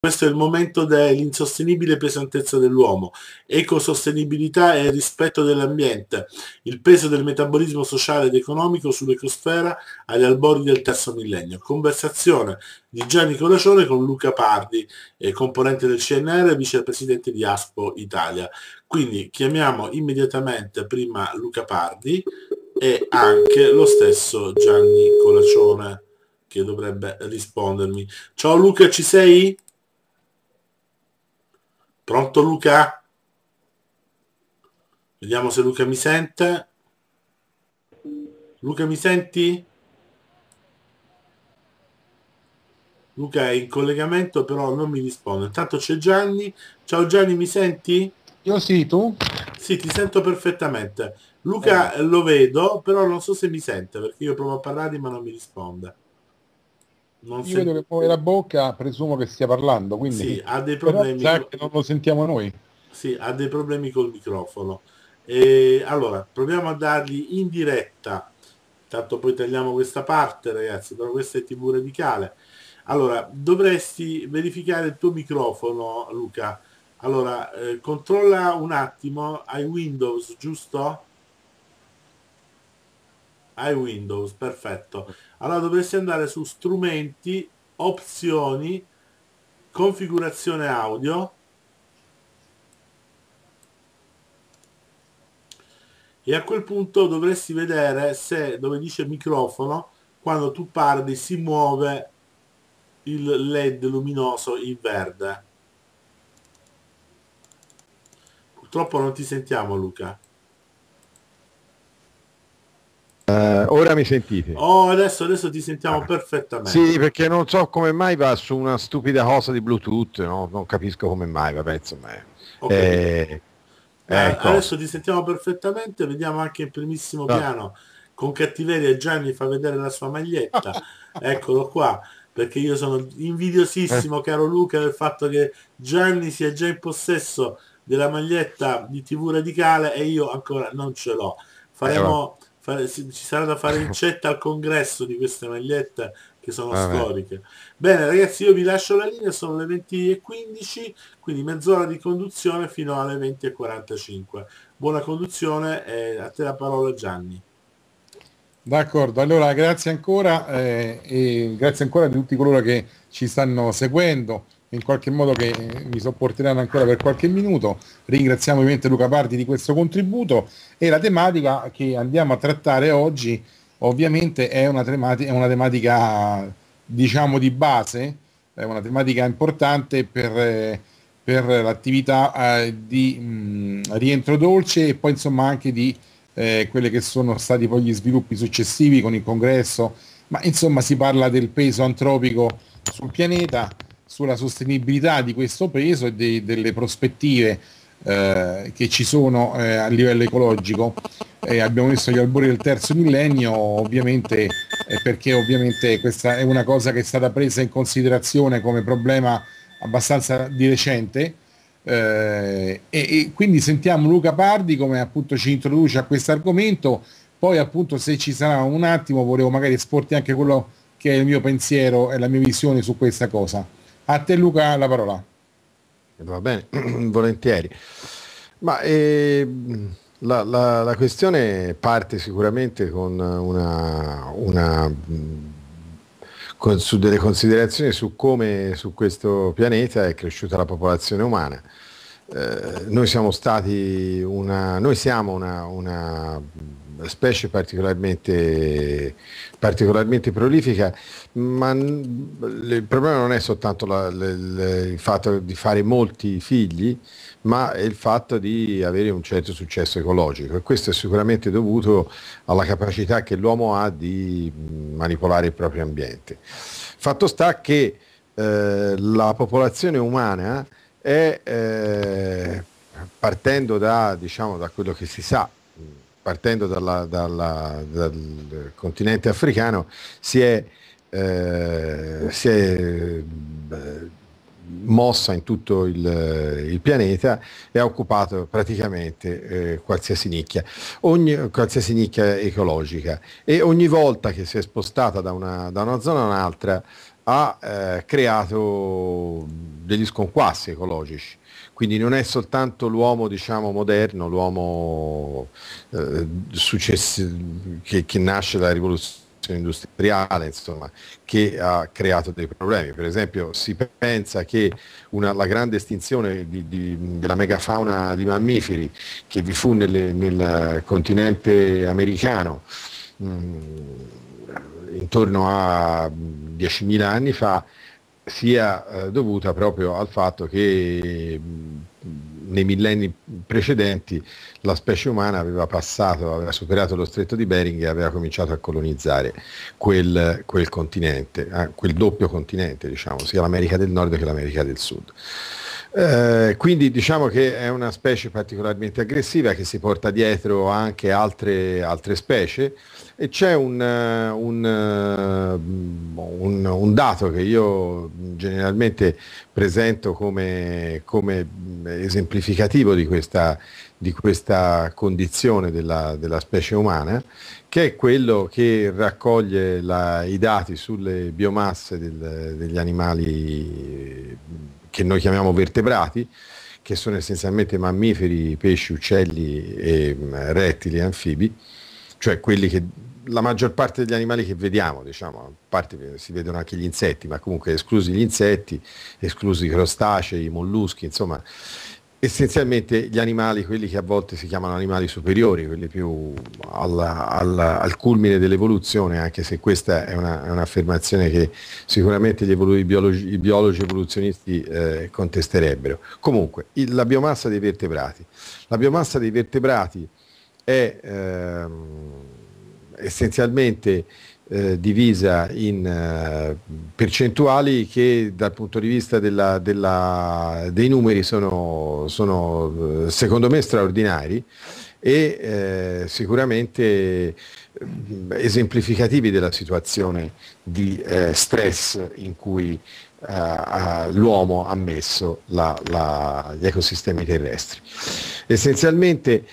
Questo è il momento dell'insostenibile pesantezza dell'uomo, ecosostenibilità e rispetto dell'ambiente, il peso del metabolismo sociale ed economico sull'ecosfera agli albori del terzo millennio. Conversazione di Gianni Colacione con Luca Pardi, eh, componente del CNR e vicepresidente di Aspo Italia. Quindi chiamiamo immediatamente prima Luca Pardi e anche lo stesso Gianni Colacione che dovrebbe rispondermi. Ciao Luca, ci sei? Pronto Luca? Vediamo se Luca mi sente. Luca mi senti? Luca è in collegamento però non mi risponde. Intanto c'è Gianni. Ciao Gianni, mi senti? Io sì, tu? Sì, ti sento perfettamente. Luca eh. lo vedo, però non so se mi sente perché io provo a parlare ma non mi risponde non Io senti... vedo che muove la bocca, presumo che stia parlando, quindi sì, ha dei problemi. Però, con... non lo sentiamo noi. Sì, ha dei problemi col microfono. E, allora, proviamo a dargli in diretta. Tanto poi tagliamo questa parte, ragazzi, però questa è TV radicale. Allora, dovresti verificare il tuo microfono, Luca. Allora, eh, controlla un attimo, hai Windows, giusto? Hai Windows, perfetto. Allora dovresti andare su strumenti, opzioni, configurazione audio e a quel punto dovresti vedere se dove dice microfono quando tu parli si muove il led luminoso in verde purtroppo non ti sentiamo Luca Uh, ora mi sentite? Oh, adesso, adesso ti sentiamo ah. perfettamente. Sì, perché non so come mai va su una stupida cosa di Bluetooth, no? non capisco come mai, vabbè, insomma. È... Eh. Okay. Eh, eh, ecco. Adesso ti sentiamo perfettamente, vediamo anche in primissimo no. piano con cattiveria Gianni fa vedere la sua maglietta, eccolo qua, perché io sono invidiosissimo, eh. caro Luca, del fatto che Gianni sia già in possesso della maglietta di TV Radicale e io ancora non ce l'ho. Faremo... Eh, fare, ci sarà da fare ricetta al congresso di queste magliette che sono Vabbè. storiche. Bene ragazzi, io vi lascio la linea, sono le 20.15, quindi mezz'ora di conduzione fino alle 20.45. Buona conduzione e a te la parola Gianni. D'accordo, allora grazie ancora eh, e grazie ancora a tutti coloro che ci stanno seguendo in qualche modo che mi sopporteranno ancora per qualche minuto. Ringraziamo ovviamente Luca Pardi di questo contributo e la tematica che andiamo a trattare oggi ovviamente è una, tematica, è una tematica diciamo di base, è una tematica importante per, per l'attività eh, di mh, rientro dolce e poi insomma anche di eh, quelli che sono stati poi gli sviluppi successivi con il congresso, ma insomma si parla del peso antropico sul pianeta sulla sostenibilità di questo peso e dei, delle prospettive eh, che ci sono eh, a livello ecologico. Eh, abbiamo visto gli albori del terzo millennio ovviamente eh, perché ovviamente questa è una cosa che è stata presa in considerazione come problema abbastanza di recente eh, e, e, quindi sentiamo Luca Pardi come appunto ci introduce a questo argomento poi appunto se ci sarà un attimo volevo magari esporti anche quello che è il mio pensiero e la mia visione su questa cosa. A te Luca la parola. Va bene, volentieri. Ma eh, la, la, la, questione parte sicuramente con una, una con, su delle considerazioni su come su questo pianeta è cresciuta la popolazione umana. Eh, noi siamo stati una, noi siamo una, una specie particolarmente, particolarmente prolifica, ma il problema non è soltanto la, la, la, il fatto di fare molti figli, ma è il fatto di avere un certo successo ecologico e questo è sicuramente dovuto alla capacità che l'uomo ha di manipolare il proprio ambiente. Fatto sta che eh, la popolazione umana è, eh, partendo da, diciamo, da quello che si sa, partendo dalla, dalla, dal continente africano, si è, eh, si è eh, mossa in tutto il, il, pianeta e ha occupato praticamente eh, qualsiasi, nicchia, ogni, qualsiasi nicchia ecologica e ogni volta che si è spostata da una, da una zona a un'altra ha eh, creato degli sconquassi ecologici quindi non è soltanto l'uomo diciamo, moderno, l'uomo eh, success- che, che nasce dalla rivoluzione industriale insomma, che ha creato dei problemi. Per esempio si pensa che una, la grande estinzione di, di, della megafauna di mammiferi che vi fu nelle, nel continente americano mh, mm, intorno a 10.000 anni fa sia eh, dovuta proprio al fatto che mh, nei millenni precedenti la specie umana aveva passato, aveva superato lo stretto di Bering e aveva cominciato a colonizzare quel, quel continente, eh, quel doppio continente, diciamo, sia l'America del Nord che l'America del Sud. Eh, quindi diciamo che è una specie particolarmente aggressiva che si porta dietro anche altre, altre specie e c'è un, eh, un, eh, boh, un, un, dato che io generalmente presento come, come esemplificativo di questa, di questa condizione della, della, specie umana, che è quello che raccoglie la, i dati sulle biomasse del, degli animali eh, che noi chiamiamo vertebrati, che sono essenzialmente mammiferi, pesci, uccelli e mm, rettili, anfibi, cioè quelli che la maggior parte degli animali che vediamo, diciamo, a parte si vedono anche gli insetti, ma comunque esclusi gli insetti, esclusi i crostacei, i molluschi, insomma, essenzialmente gli animali, quelli che a volte si chiamano animali superiori, quelli più alla, alla, al culmine dell'evoluzione, anche se questa è, una, è un'affermazione che sicuramente evolu- i, biologi, i, biologi, evoluzionisti eh, contesterebbero. Comunque, il, la biomassa dei vertebrati. La biomassa dei vertebrati è... Ehm, essenzialmente eh, divisa in eh, percentuali che dal punto di vista della, della, dei numeri sono, sono, eh, secondo me straordinari e eh, sicuramente mm, esemplificativi della situazione di eh, stress in cui eh, l'uomo ha messo la, la, gli ecosistemi terrestri. Essenzialmente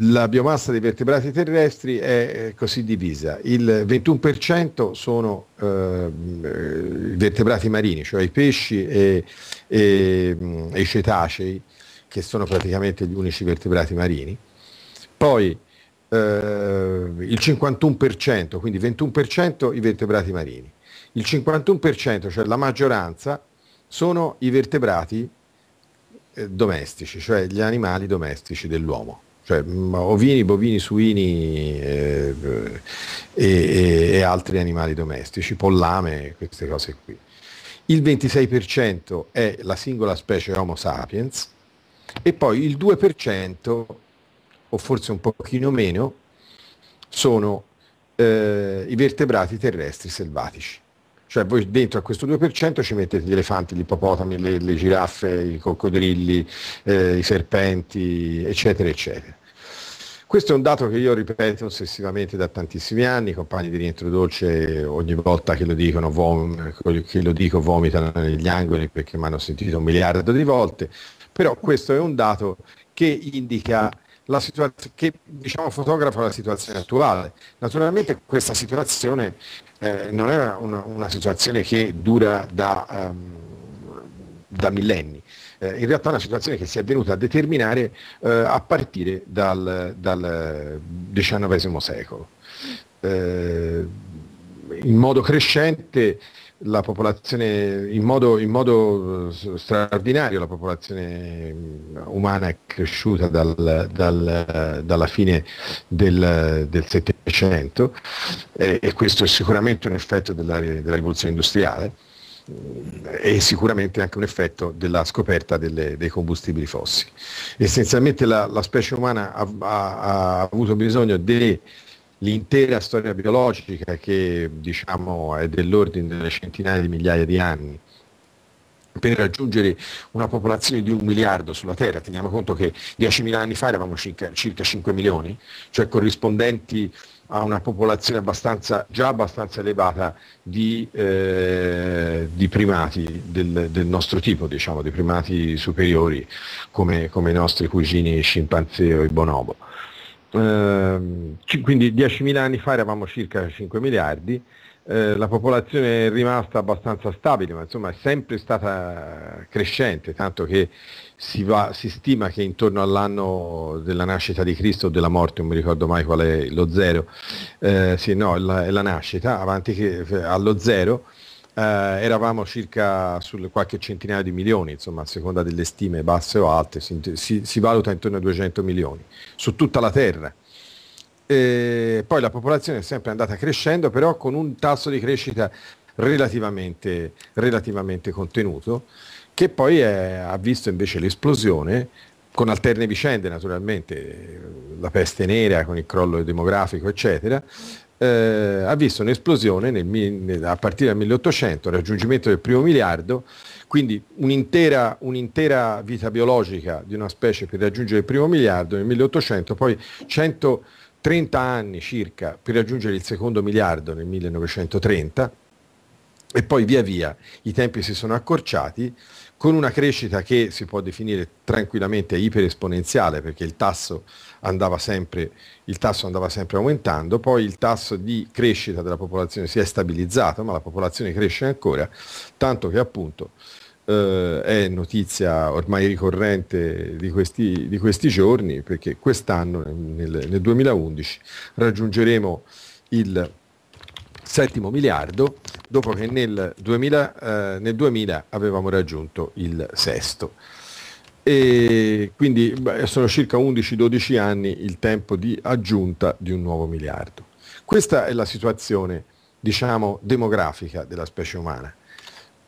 la biomassa dei vertebrati terrestri è eh, così divisa, il 21% sono eh, vertebrati marini, cioè i pesci e, e, e, mm, i cetacei, che sono praticamente gli unici vertebrati marini, poi eh, il 51%, quindi 21% i vertebrati marini, il 51%, cioè la maggioranza, sono i vertebrati eh, domestici, cioè gli animali domestici dell'uomo cioè ovini, bovini, suini eh, e, e altri animali domestici, pollame, queste cose qui. Il 26% è la singola specie Homo sapiens e poi il 2% o forse un pochino meno sono eh, i vertebrati terrestri selvatici. Cioè voi dentro a questo 2% ci mettete gli elefanti, gli ippopotami, le, le giraffe, i coccodrilli, eh, i serpenti, eccetera, eccetera. Questo è un dato che io ripeto ossessivamente da tantissimi anni, i compagni di rientro dolce ogni volta che lo, dicono, vom- che lo dico vomitano negli angoli perché mi hanno sentito un miliardo di volte, però questo è un dato che indica la situazione che diciamo fotografa la situazione attuale. Naturalmente questa situazione eh, non è una, una, situazione che dura da, um, da millenni eh, in realtà è una situazione che si è venuta a determinare eh, a partire dal, dal XIX secolo. Eh, in modo crescente la popolazione, in modo, in modo, eh, straordinario la popolazione mm, umana è cresciuta dal, dal, dalla fine del, Settecento eh, e questo è sicuramente un effetto della, della rivoluzione industriale e sicuramente anche un effetto della scoperta delle, dei combustibili fossili. Essenzialmente la, la specie umana ha, ha, ha avuto bisogno dell'intera storia biologica che diciamo è dell'ordine delle centinaia di migliaia di anni per raggiungere una popolazione di un miliardo sulla Terra, teniamo conto che 10.000 anni fa eravamo circa, circa 5 milioni, cioè corrispondenti a una popolazione abbastanza, già abbastanza elevata di, eh, di primati del, del, nostro tipo, diciamo, di primati superiori come, come i nostri cugini scimpanzé o i bonobo. Eh, quindi 10.000 anni fa eravamo circa 5 miliardi, eh, la popolazione è rimasta abbastanza stabile, ma insomma è sempre stata crescente, tanto che si, va, si, stima che intorno all'anno della nascita di Cristo o della morte, non mi ricordo mai qual è lo zero, eh, sì, no, è la, la nascita, avanti che, allo zero, eh, eravamo circa sul qualche centinaio di milioni, insomma a seconda delle stime basse o alte, si, si, si valuta intorno a 200 milioni, su tutta la Terra. E poi la popolazione è sempre andata crescendo, però con un tasso di crescita relativamente, relativamente contenuto che poi è, ha visto invece l'esplosione con alterne vicende naturalmente, la peste nera con il crollo demografico eccetera, eh, ha visto un'esplosione nel, a partire dal 1800, raggiungimento del primo miliardo, quindi un'intera, un'intera, vita biologica di una specie per raggiungere il primo miliardo nel 1800, poi 130 anni circa per raggiungere il secondo miliardo nel 1930 e poi via via i tempi si sono accorciati con una crescita che si può definire tranquillamente iperesponenziale perché il tasso, sempre, il tasso andava sempre, aumentando, poi il tasso di crescita della popolazione si è stabilizzato, ma la popolazione cresce ancora, tanto che appunto eh, è notizia ormai ricorrente di questi, di questi giorni perché quest'anno, nel, nel 2011, raggiungeremo il settimo miliardo dopo che nel 2000, eh, nel 2000 avevamo raggiunto il sesto. E quindi beh, sono circa 11-12 anni il tempo di aggiunta di un nuovo miliardo. Questa è la situazione, diciamo, demografica della specie umana.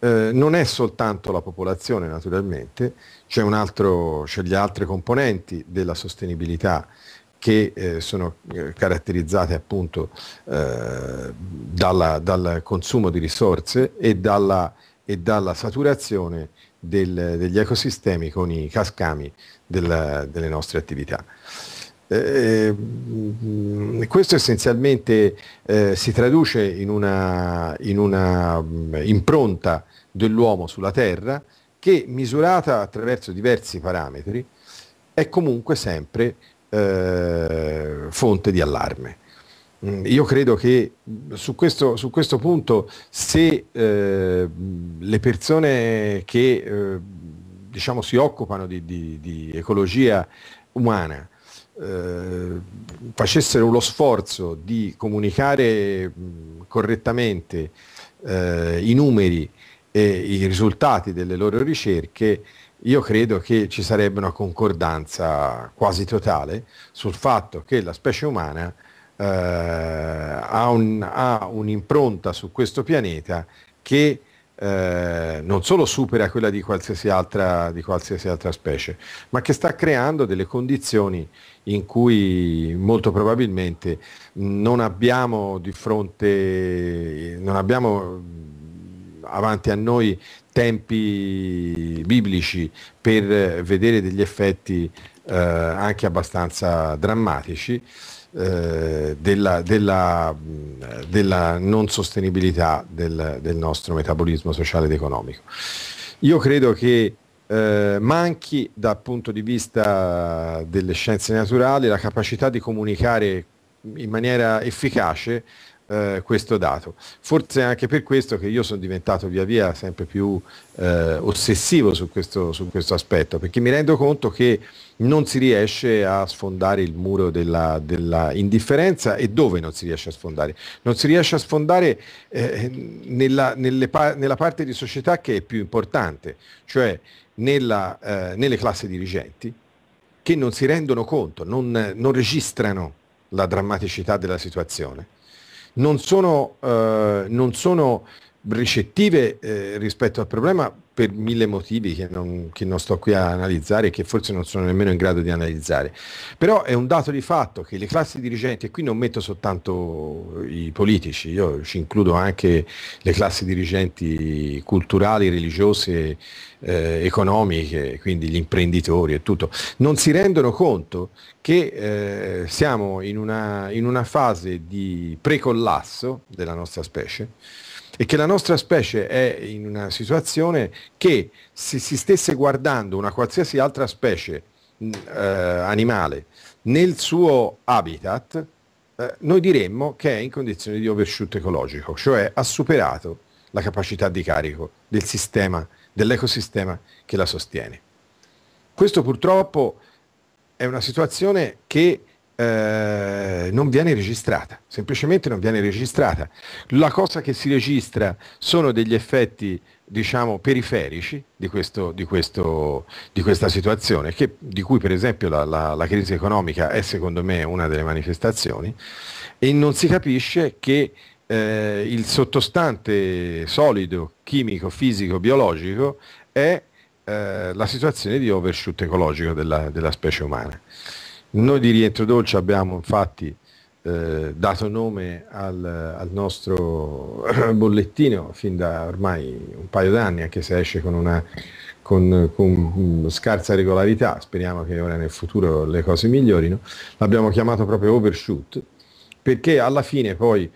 Eh, non è soltanto la popolazione naturalmente, c'è, un altro, c'è gli altri componenti della sostenibilità che eh, sono eh, caratterizzate appunto eh, dalla, dal consumo di risorse e dalla, e dalla saturazione del, degli ecosistemi con i cascami del, delle nostre attività. Ehm, questo essenzialmente eh, si traduce in una, in una mh, mm, impronta dell'uomo sulla Terra che misurata attraverso diversi parametri è comunque sempre eh, fonte di allarme. Mm, io credo che su questo, su questo punto se eh, le persone che eh, diciamo, si occupano di, di, di ecologia umana eh, facessero lo sforzo di comunicare mh, mm, correttamente eh, i numeri e i risultati delle loro ricerche, io credo che ci sarebbe una concordanza quasi totale sul fatto che la specie umana eh, ha, un, ha, un'impronta su questo pianeta che eh, non solo supera quella di qualsiasi, altra, di qualsiasi altra specie, ma che sta creando delle condizioni in cui molto probabilmente non abbiamo di fronte, non abbiamo mm, avanti a noi tempi biblici per vedere degli effetti eh, anche abbastanza drammatici eh, della, della, della, non sostenibilità del, del, nostro metabolismo sociale ed economico. Io credo che eh, manchi dal punto di vista delle scienze naturali la capacità di comunicare in maniera efficace eh, questo dato. Forse anche per questo che io sono diventato via via sempre più eh, ossessivo su questo, su questo aspetto, perché mi rendo conto che non si riesce a sfondare il muro della, della indifferenza e dove non si riesce a sfondare? Non si riesce a sfondare eh, nella, pa- nella, parte di società che è più importante, cioè nella, eh, nelle classi dirigenti che non si rendono conto, non, non registrano la drammaticità della situazione non sono, eh, non sono ricettive eh, rispetto al problema per mille motivi che non, che non sto qui a analizzare e che forse non sono nemmeno in grado di analizzare. Però è un dato di fatto che le classi dirigenti, e qui non metto soltanto i politici, io ci includo anche le classi dirigenti culturali, religiose, eh, economiche, quindi gli imprenditori e tutto, non si rendono conto che eh, siamo in una, in una fase di precollasso della nostra specie e che la nostra specie è in una situazione che se si stesse guardando una qualsiasi altra specie mm, eh, animale nel suo habitat, eh, noi diremmo che è in condizione di overshoot ecologico, cioè ha superato la capacità di carico del sistema, dell'ecosistema che la sostiene. Questo purtroppo è una situazione che eh, non viene registrata, semplicemente non viene registrata. La cosa che si registra sono degli effetti diciamo, periferici di, questo, di, questo, di questa situazione, che, di cui per esempio la, la, la, crisi economica è secondo me una delle manifestazioni, e non si capisce che eh, il sottostante solido chimico, fisico, biologico è eh, la situazione di overshoot ecologico della, della specie umana. Noi di Rientro Dolce abbiamo infatti eh, dato nome al, al, nostro bollettino fin da ormai un paio d'anni, anche se esce con una con, con scarsa regolarità, speriamo che ora nel futuro le cose migliorino, l'abbiamo chiamato proprio Overshoot, perché alla fine poi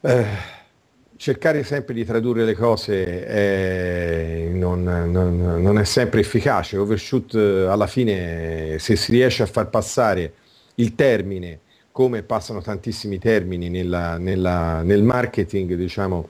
eh, cercare sempre di tradurre le cose è, non, non, non, è sempre efficace. Overshoot eh, alla fine, se si riesce a far passare il termine, come passano tantissimi termini nella, nella, nel marketing diciamo,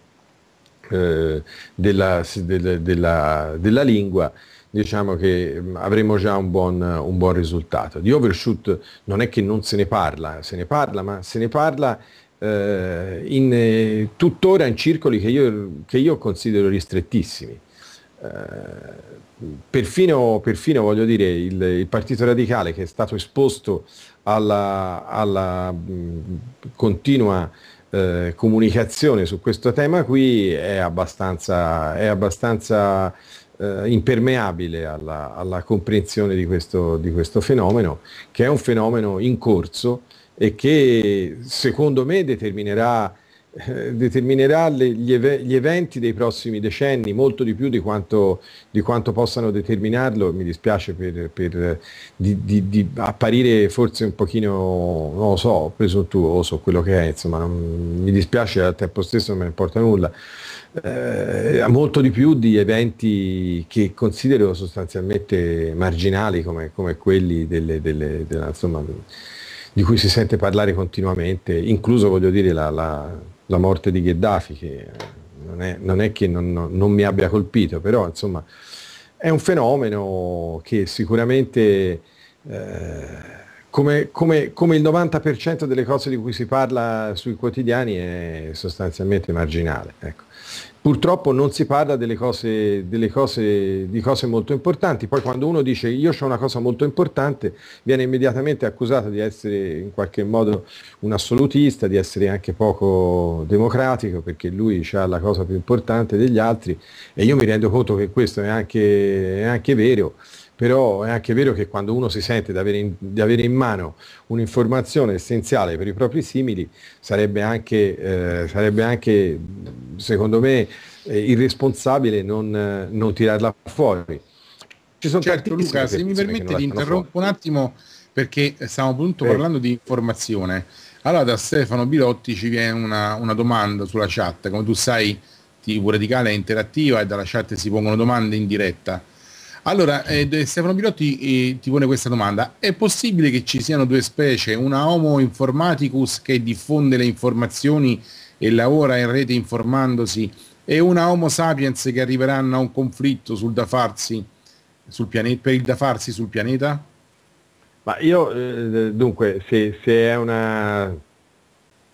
eh, della, della, della, lingua, diciamo che mm, avremo già un buon, un buon risultato. Di overshoot non è che non se ne parla, se ne parla, ma se ne parla eh, in, eh, tuttora in circoli che io, che io considero ristrettissimi. Eh, perfino, perfino, voglio dire, il, il, Partito Radicale che è stato esposto alla, alla mh, continua eh, comunicazione su questo tema qui è abbastanza, è abbastanza eh, impermeabile alla, alla comprensione di questo, di questo, fenomeno, che è un fenomeno in corso e che secondo me determinerà, eh, determinerà le, gli, ev- gli, eventi dei prossimi decenni molto di più di quanto, di quanto possano determinarlo, mi dispiace per, per di, di, di, apparire forse un pochino, non lo so, presuntuoso quello che è, insomma, non, mi dispiace al tempo stesso non me ne importa nulla, eh, molto di più di eventi che considero sostanzialmente marginali come, come quelli delle, delle, della, insomma, di cui si sente parlare continuamente, incluso voglio dire la, la, la morte di Gheddafi, che non è, non è che non, non, mi abbia colpito, però insomma è un fenomeno che sicuramente, eh, come, come, come, il 90% delle cose di cui si parla sui quotidiani, è sostanzialmente marginale. Ecco purtroppo non si parla delle cose, delle cose, di cose molto importanti. Poi quando uno dice io ho una cosa molto importante, viene immediatamente accusato di essere in qualche modo un assolutista, di essere anche poco democratico, perché lui ha la cosa più importante degli altri e io mi rendo conto che questo è anche, è anche vero però è anche vero che quando uno si sente di avere in, di avere in mano un'informazione essenziale per i propri simili sarebbe anche, eh, sarebbe anche secondo me eh, irresponsabile non, non, tirarla fuori. Ci sono certo Luca, se mi permette di interrompo fuori. un attimo perché stiamo appunto eh. parlando di informazione. Allora da Stefano Bilotti ci viene una, una domanda sulla chat, come tu sai TV Radicale è interattiva e dalla chat si pongono domande in diretta. Allora, eh, Stefano Pilotti eh, ti pone questa domanda. È possibile che ci siano due specie, una Homo informaticus che diffonde le informazioni e lavora in rete informandosi e una Homo sapiens che arriveranno a un conflitto sul da farsi sul pianeta, per il da farsi sul pianeta? Ma io, eh, dunque, se, se, è una...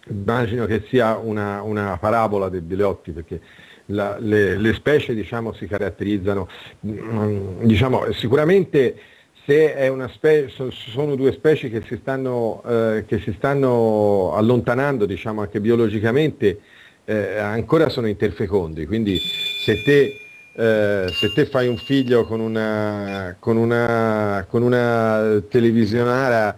immagino che sia una, una parabola del Bilotti perché la, le, le, specie diciamo, si caratterizzano. Mm, diciamo, sicuramente se specie, sono due specie che si stanno, eh, che si stanno allontanando diciamo, anche biologicamente, eh, ancora sono interfecondi, quindi se te, eh, se te fai un figlio con una, con una, con una televisionara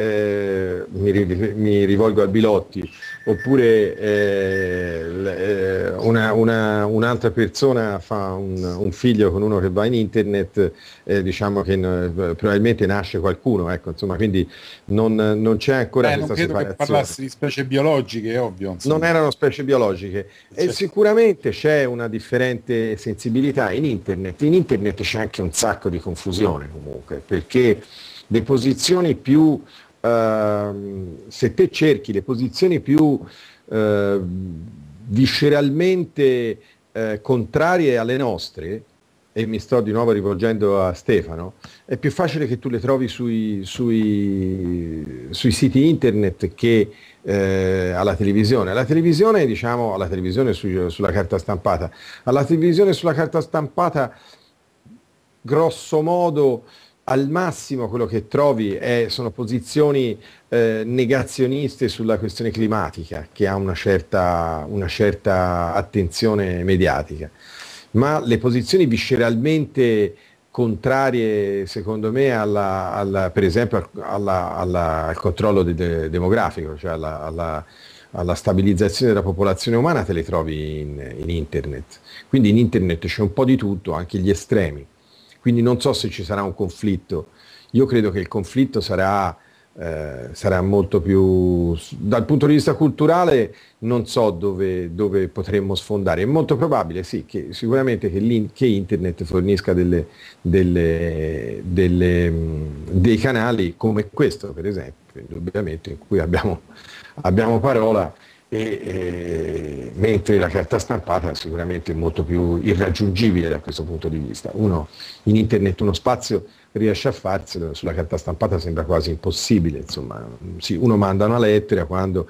eh, mi, mi, rivolgo a Bilotti, oppure eh, eh, una, una, un'altra persona fa un, un, figlio con uno che va in internet, eh, diciamo che probabilmente nasce qualcuno, ecco, insomma, quindi non, non c'è ancora Beh, questa non credo separazione. parlassi di specie biologiche, ovvio. Insomma. Non erano specie biologiche certo. e sicuramente c'è una differente sensibilità in internet. In internet c'è anche un sacco di confusione comunque, perché le posizioni più Ehm, se te cerchi le posizioni più uh, visceralmente uh, contrarie alle nostre, e mi sto di nuovo rivolgendo a Stefano, è più facile che tu le trovi sui, sui, sui siti internet che eh, alla televisione. Alla televisione, diciamo, alla televisione su, sulla carta stampata. Alla televisione sulla carta stampata, grosso modo, al massimo quello che trovi è, sono posizioni eh, negazioniste sulla questione climatica, che ha una certa, una certa attenzione mediatica, ma le posizioni visceralmente contrarie, secondo me, alla, alla, per esempio alla, al controllo de- demografico, cioè alla, stabilizzazione della popolazione umana, te le trovi in, in internet. Quindi in internet c'è un po' di tutto, anche gli estremi. Quindi non so se ci sarà un conflitto. Io credo che il conflitto sarà, eh, sarà molto più... Dal punto di vista culturale non so dove, dove potremmo sfondare. È molto probabile, sì, che sicuramente che, che Internet fornisca delle, delle, delle, dei canali come questo, per esempio, indubbiamente, in cui abbiamo, abbiamo parola e, eh, mentre la carta stampata è sicuramente molto più irraggiungibile da questo punto di vista. Uno in internet uno spazio riesce a farselo, sulla carta stampata sembra quasi impossibile, insomma, sì, uno manda una lettera quando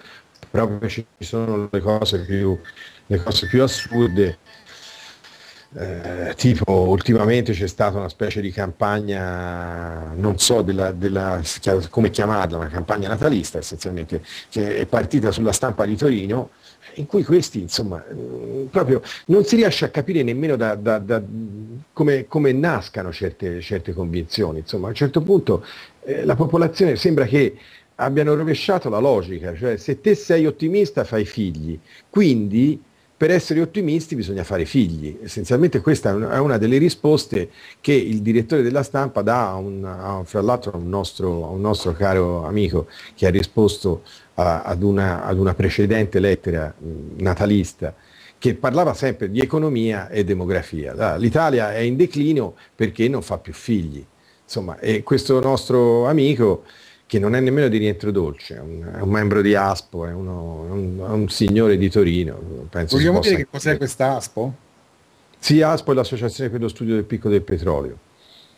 proprio ci sono le cose più, le cose più assurde eh, tipo ultimamente c'è stata una specie di campagna, non so della, della, come chiamarla, una campagna natalista essenzialmente, che è partita sulla stampa di Torino, in cui questi insomma eh, proprio non si riesce a capire nemmeno da, da, da come, come, nascano certe, certe, convinzioni, insomma a un certo punto eh, la popolazione sembra che abbiano rovesciato la logica, cioè se te sei ottimista fai figli, quindi per essere ottimisti bisogna fare figli. Essenzialmente questa è una delle risposte che il direttore della stampa dà, a un, a, fra l'altro, a un, nostro, a un, nostro, caro amico che ha risposto ad una, ad, una, precedente lettera natalista che parlava sempre di economia e demografia. L'Italia è in declino perché non fa più figli. Insomma, e questo nostro amico che non è nemmeno di rientro dolce, è un, è un membro di Aspo, è, uno, è, un, è, un, signore di Torino. Penso Vogliamo dire che cos'è questa Aspo? Sì, Aspo è l'Associazione per lo Studio del Picco del Petrolio.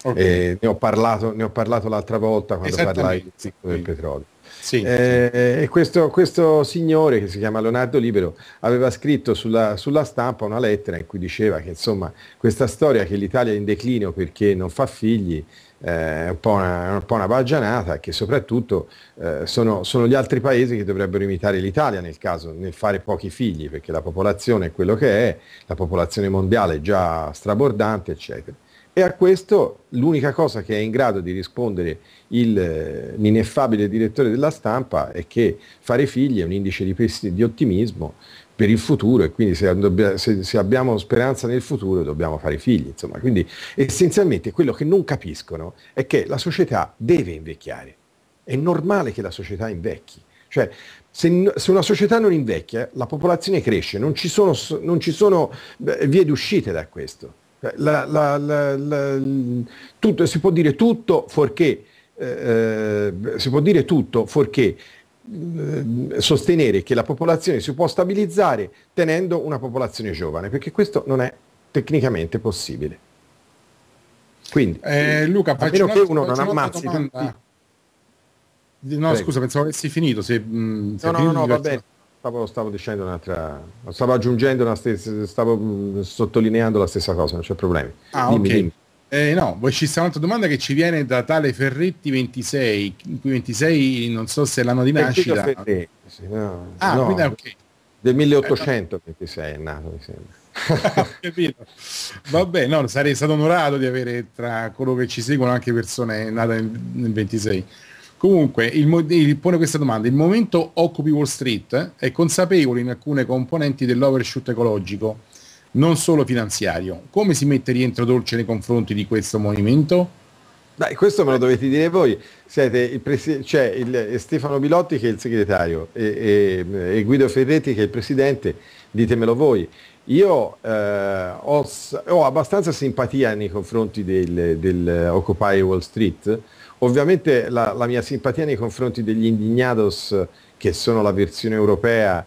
Okay. Eh, ne, ho parlato, ne ho parlato l'altra volta quando esatto. parlai del Picco del Petrolio. Sì, eh, sì. E questo, questo, signore che si chiama Leonardo Libero aveva scritto sulla, sulla, stampa una lettera in cui diceva che insomma questa storia che l'Italia è in declino perché non fa figli eh, è un po' una, un po una baggianata che soprattutto eh, sono, sono, gli altri paesi che dovrebbero imitare l'Italia nel caso, nel fare pochi figli, perché la popolazione è quello che è, la popolazione mondiale è già strabordante, eccetera. E a questo l'unica cosa che è in grado di rispondere il, eh, l'ineffabile direttore della stampa è che fare figli è un indice di, di ottimismo per il futuro e quindi se, se, se, abbiamo speranza nel futuro dobbiamo fare figli. Insomma. Quindi essenzialmente quello che non capiscono è che la società deve invecchiare. È normale che la società invecchi. Cioè, se, se una società non invecchia, la popolazione cresce, non ci sono, non ci sono vie d'uscita da questo. Cioè, la, la, la, tutto, si può dire tutto fuorché, eh, eh si può dire tutto fuorché Ehm, sostenere che la popolazione si può stabilizzare tenendo una popolazione giovane, perché questo non è tecnicamente possibile. Quindi, eh, Luca, a meno che uno non ammazzi tutti... No, Prego. scusa, pensavo avessi finito. Se, mh, mm, se no, no, no, no, va bene. Stavo, stavo, dicendo un'altra... Stavo aggiungendo una stessa... Stavo mh, mm, sottolineando la stessa cosa, non c'è problema. Ah, dimmi, okay. dimmi. Eh, no, poi ci sta un'altra domanda che ci viene da tale Ferretti 26, in cui 26 non so se è l'anno di nascita. Ferretti, sì, no, ah, no, quindi, okay. Del 1826 eh, è nato, mi sembra. Capito. Vabbè, no, sarei stato onorato di avere tra coloro che ci seguono anche persone nate nel 26. Comunque, il, il, pone questa domanda. Il momento occupi Wall Street è consapevole in alcune componenti dell'overshoot ecologico non solo finanziario. Come si mette rientro dolce nei confronti di questo movimento? Dai, questo me lo dovete dire voi. Siete il presi- cioè il, eh, Stefano Bilotti che è il segretario e, e, e, Guido Ferretti che è il presidente, ditemelo voi. Io eh, ho, ho, abbastanza simpatia nei confronti del, del Occupy Wall Street. Ovviamente la, la mia simpatia nei confronti degli indignados che sono la versione europea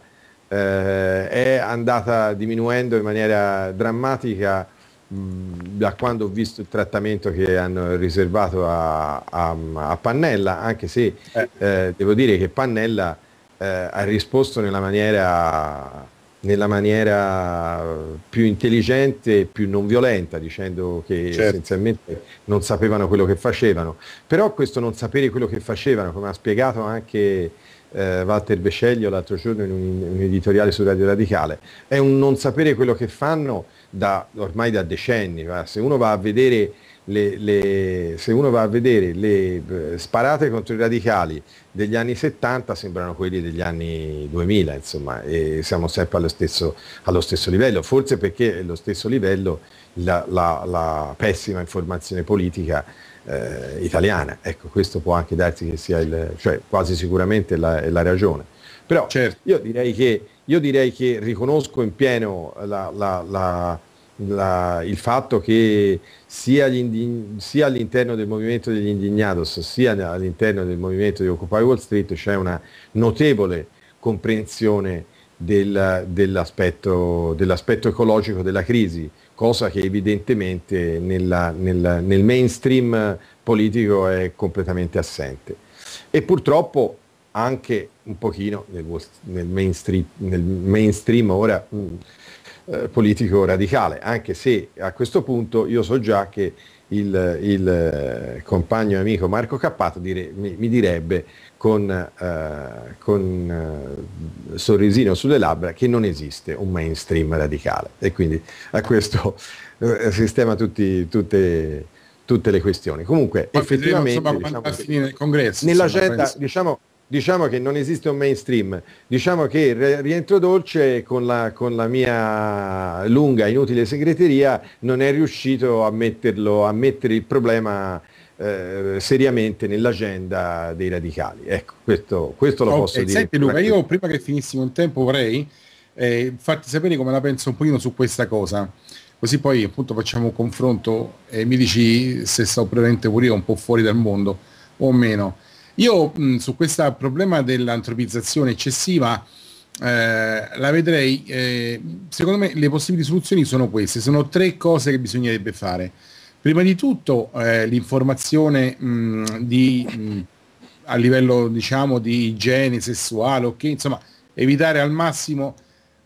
eh, è andata diminuendo in maniera drammatica da quando ho visto il trattamento che hanno riservato a, a, a Pannella, anche se eh. eh, devo dire che Pannella eh, ha risposto nella maniera, nella maniera più intelligente e più non violenta, dicendo che certo. essenzialmente non sapevano quello che facevano. Però questo non sapere quello che facevano, come ha spiegato anche eh, Walter Beceglio l'altro giorno in un, un, editoriale su Radio Radicale, è un non sapere quello che fanno da, ormai da decenni, ma se uno va a vedere le, le, se uno va a vedere le eh, sparate contro i radicali degli anni 70 sembrano quelli degli anni 2000, insomma, e siamo sempre allo stesso, allo stesso livello, forse perché è lo stesso livello la, la, la pessima informazione politica eh, italiana. Ecco, questo può anche darsi che sia il, cioè quasi sicuramente la, la ragione. Però certo. io, direi che, io, direi che, riconosco in pieno la, la, la, il fatto che sia, indign- sia, all'interno del movimento degli indignados sia all'interno del movimento di Occupy Wall Street c'è una notevole comprensione del, dell'aspetto, dell'aspetto, ecologico della crisi cosa che evidentemente nella, nella, nel mainstream politico è completamente assente. E purtroppo anche un pochino nel, nel, mainstream, nel mainstream, ora mh, mm, eh, politico radicale, anche se a questo punto io so già che il, il eh, compagno e amico Marco Cappato dire, mi, mi, direbbe con, eh, con eh, sorrisino sulle labbra che non esiste un mainstream radicale e quindi a questo eh, sistema tutti, tutte, tutte le questioni. Comunque Ma effettivamente vedremo, insomma, diciamo, finire il congresso, nell'agenda diciamo, diciamo che non esiste un mainstream, diciamo che rientro dolce con la, con la mia lunga inutile segreteria non è riuscito a, metterlo, a mettere il problema eh, seriamente nell'agenda dei radicali. Ecco, questo, questo lo okay. posso dire. Senti Luca, io prima che finissimo il tempo vorrei eh, farti sapere come la penso un pochino su questa cosa, così poi appunto facciamo un confronto e mi dici se sto veramente pure io un po' fuori dal mondo o meno. Io mh, su questo problema dell'antropizzazione eccessiva eh, la vedrei, eh, secondo me le possibili soluzioni sono queste, sono tre cose che bisognerebbe fare. Prima di tutto eh, l'informazione mh, di, mh, a livello diciamo, di igiene sessuale, ok? Insomma, evitare al massimo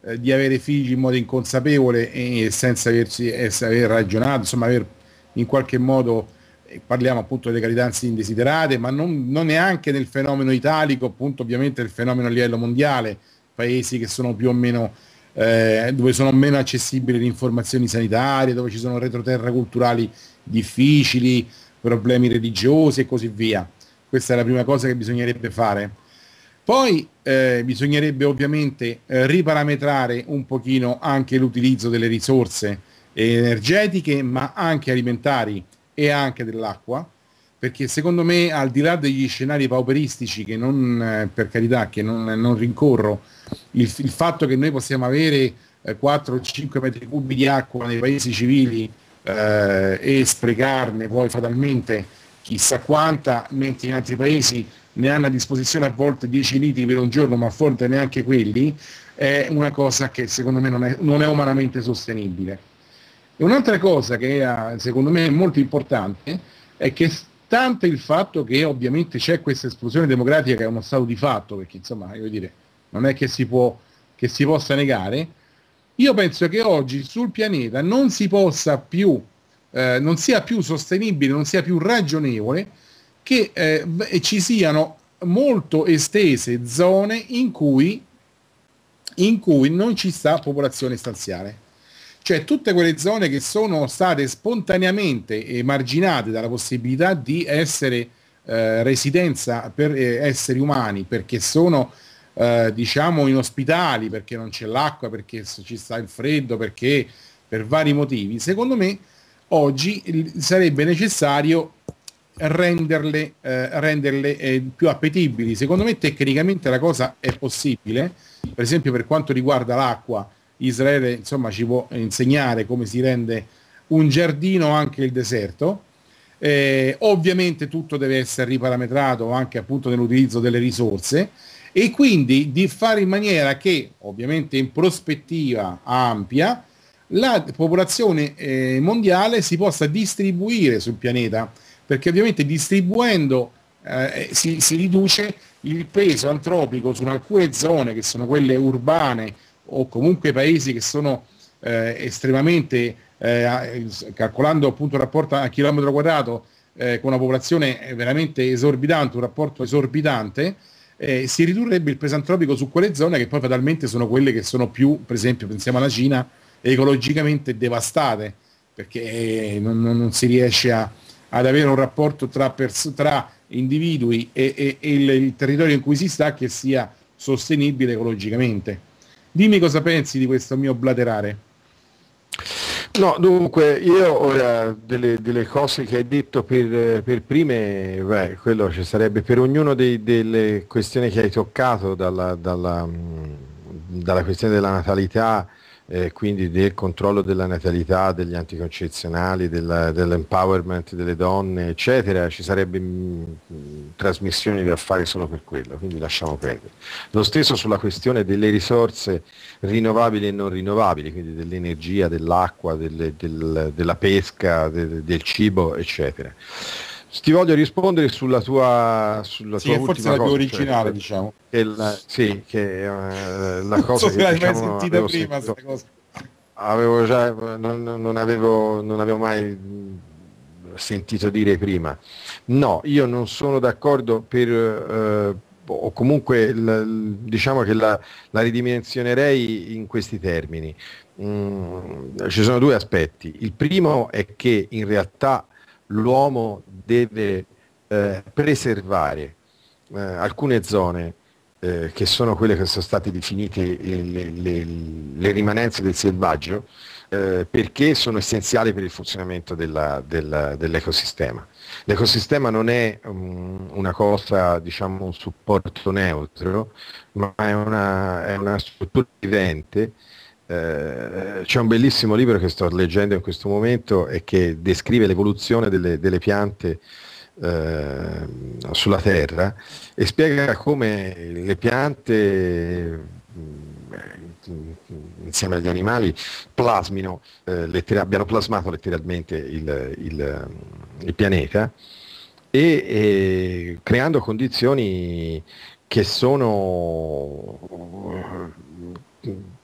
eh, di avere figli in modo inconsapevole e senza averci, aver ragionato, insomma aver in qualche modo eh, parliamo appunto delle gravidanze indesiderate, ma non, non, neanche nel fenomeno italico, appunto ovviamente il fenomeno a livello mondiale, paesi che sono più o meno eh, dove sono meno accessibili le informazioni sanitarie, dove ci sono retroterra culturali difficili, problemi religiosi e così via. Questa è la prima cosa che bisognerebbe fare. Poi eh, bisognerebbe ovviamente eh, riparametrare un pochino anche l'utilizzo delle risorse energetiche, ma anche alimentari e anche dell'acqua, perché secondo me al di là degli scenari pauperistici che non, eh, per carità, che non, eh, non rincorro, il, il, fatto che noi possiamo avere 4 eh, o 5 metri cubi di acqua nei paesi civili eh, e sprecarne poi fatalmente chissà quanta, mentre in altri paesi ne hanno a disposizione a volte 10 litri per un giorno, ma a volte neanche quelli, è una cosa che secondo me non è, non è umanamente sostenibile. E un'altra cosa che è, secondo me è molto importante è che tante il fatto che ovviamente c'è questa esplosione democratica che è uno stato di fatto, perché insomma, dire, non è che si, può, che si possa negare, io penso che oggi sul pianeta non si possa più, eh, non sia più sostenibile, non sia più ragionevole che eh, ci siano molto estese zone in cui, in cui non ci sta popolazione stanziale cioè tutte quelle zone che sono state spontaneamente emarginate dalla possibilità di essere eh, residenza per eh, esseri umani, perché sono eh, diciamo inospitali, perché non c'è l'acqua, perché ci sta il freddo, perché per vari motivi, secondo me oggi sarebbe necessario renderle, eh, renderle eh, più appetibili. Secondo me tecnicamente la cosa è possibile, per esempio per quanto riguarda l'acqua, Israele insomma, ci può insegnare come si rende un giardino anche il deserto. Eh, ovviamente tutto deve essere riparametrato anche appunto nell'utilizzo delle risorse e quindi di fare in maniera che ovviamente in prospettiva ampia la popolazione eh, mondiale si possa distribuire sul pianeta perché ovviamente distribuendo eh, si, si riduce il peso antropico su alcune zone che sono quelle urbane o comunque paesi che sono eh, estremamente, eh, calcolando appunto il rapporto a chilometro quadrato, eh, con una popolazione eh, veramente esorbitante, un rapporto esorbitante, eh, si ridurrebbe il peso antropico su quelle zone che poi fatalmente sono quelle che sono più, per esempio pensiamo alla Cina, ecologicamente devastate, perché eh, non, non si riesce a, ad avere un rapporto tra, pers- tra individui e, e, e il, il territorio in cui si sta che sia sostenibile ecologicamente. Dimmi cosa pensi di questo mio blaterare. No, dunque, io ora delle, delle, cose che hai detto per, per prime, beh, quello ci sarebbe per ognuno dei, delle questioni che hai toccato, dalla, dalla, dalla questione della natalità eh, quindi del controllo della natalità, degli anticoncezionali, della, dell'empowerment delle donne, eccetera, ci sarebbe mh, mm, mh, mm, trasmissioni da fare solo per quello, quindi lasciamo perdere. Lo stesso sulla questione delle risorse rinnovabili e non rinnovabili, quindi dell'energia, dell'acqua, delle, del, della pesca, de, del cibo, eccetera ti voglio rispondere sulla tua, sulla sì, tua forse la cosa, più originale, cioè, diciamo. Che la, sì, che uh, la cosa so che, l'hai diciamo, mai sentita prima sentito, cosa. Avevo già, non, non, avevo, non avevo mai sentito dire prima. No, io non sono d'accordo per... Uh, o comunque diciamo che la, la, ridimensionerei in questi termini. Mm, ci sono due aspetti. Il primo è che in realtà l'uomo deve eh, preservare eh, alcune zone eh, che sono quelle che sono state definite le, le, le rimanenze del selvaggio eh, perché sono essenziali per il funzionamento della, della, dell'ecosistema. L'ecosistema non è um, una cosa, diciamo, un supporto neutro, ma è una, è una struttura vivente eh, c'è un bellissimo libro che sto leggendo in questo momento e che descrive l'evoluzione delle, delle piante eh, sulla Terra e spiega come le piante eh, insieme agli animali plasmino, eh, lettera- abbiano plasmato letteralmente il, il, il pianeta e, e creando condizioni che sono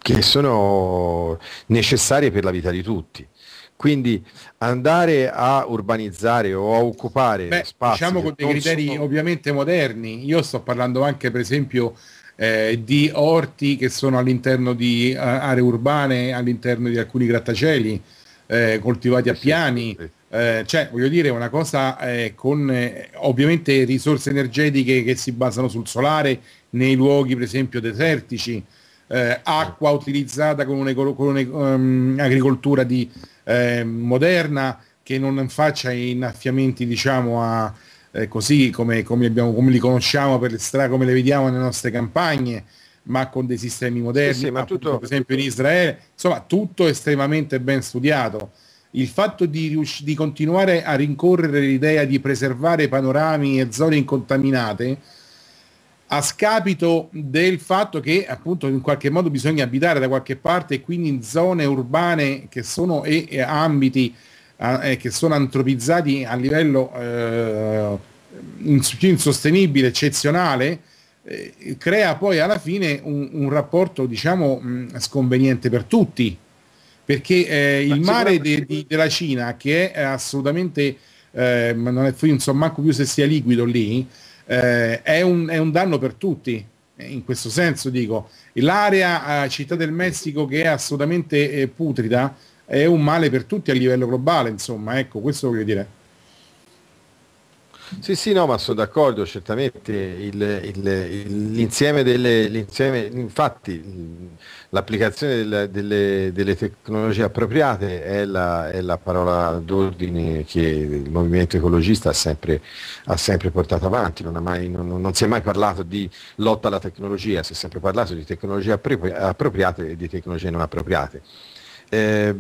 che sono necessarie per la vita di tutti. Quindi andare a urbanizzare o a occupare Beh, spazi. Diciamo con dei criteri sono... ovviamente moderni. Io sto parlando anche, per esempio, eh, di orti che sono all'interno di uh, aree urbane, all'interno di alcuni grattacieli, eh, coltivati a eh piani. Sì, sì. Eh, cioè, voglio dire, una cosa eh, con ovviamente risorse energetiche che si basano sul solare nei luoghi, per esempio, desertici eh, acqua utilizzata con un'agricoltura ehm, di, eh, moderna che non faccia innaffiamenti diciamo a, eh, così come, come, abbiamo, come, li conosciamo per le strade, come le vediamo nelle nostre campagne, ma con dei sistemi moderni, sì, sì, appunto, tutto... per esempio in Israele, insomma tutto estremamente ben studiato. Il fatto di, rius- di continuare a rincorrere l'idea di preservare panorami e zone incontaminate a scapito del fatto che appunto in qualche modo bisogna abitare da qualche parte e quindi in zone urbane che sono e, e ambiti eh, che sono antropizzati a livello eh, insostenibile, eccezionale, eh, crea poi alla fine un, un rapporto diciamo mh, sconveniente per tutti, perché eh, il mare de- de- della Cina che è assolutamente, eh, non è insomma, manco più se sia liquido lì, eh, è, un, è un danno per tutti, eh, in questo senso dico, l'area eh, città del Messico che è assolutamente eh, putrida è un male per tutti a livello globale, insomma, ecco, questo voglio dire. Sì, sì, no, ma sono d'accordo, certamente il, il, il, l'insieme delle... L'insieme, infatti l'applicazione delle, delle, delle tecnologie appropriate è la, è la, parola d'ordine che il movimento ecologista ha sempre, ha sempre portato avanti, non, mai, non, non, si è mai parlato di lotta alla tecnologia, si è sempre parlato di tecnologie appropriate e di tecnologie non appropriate. Eh,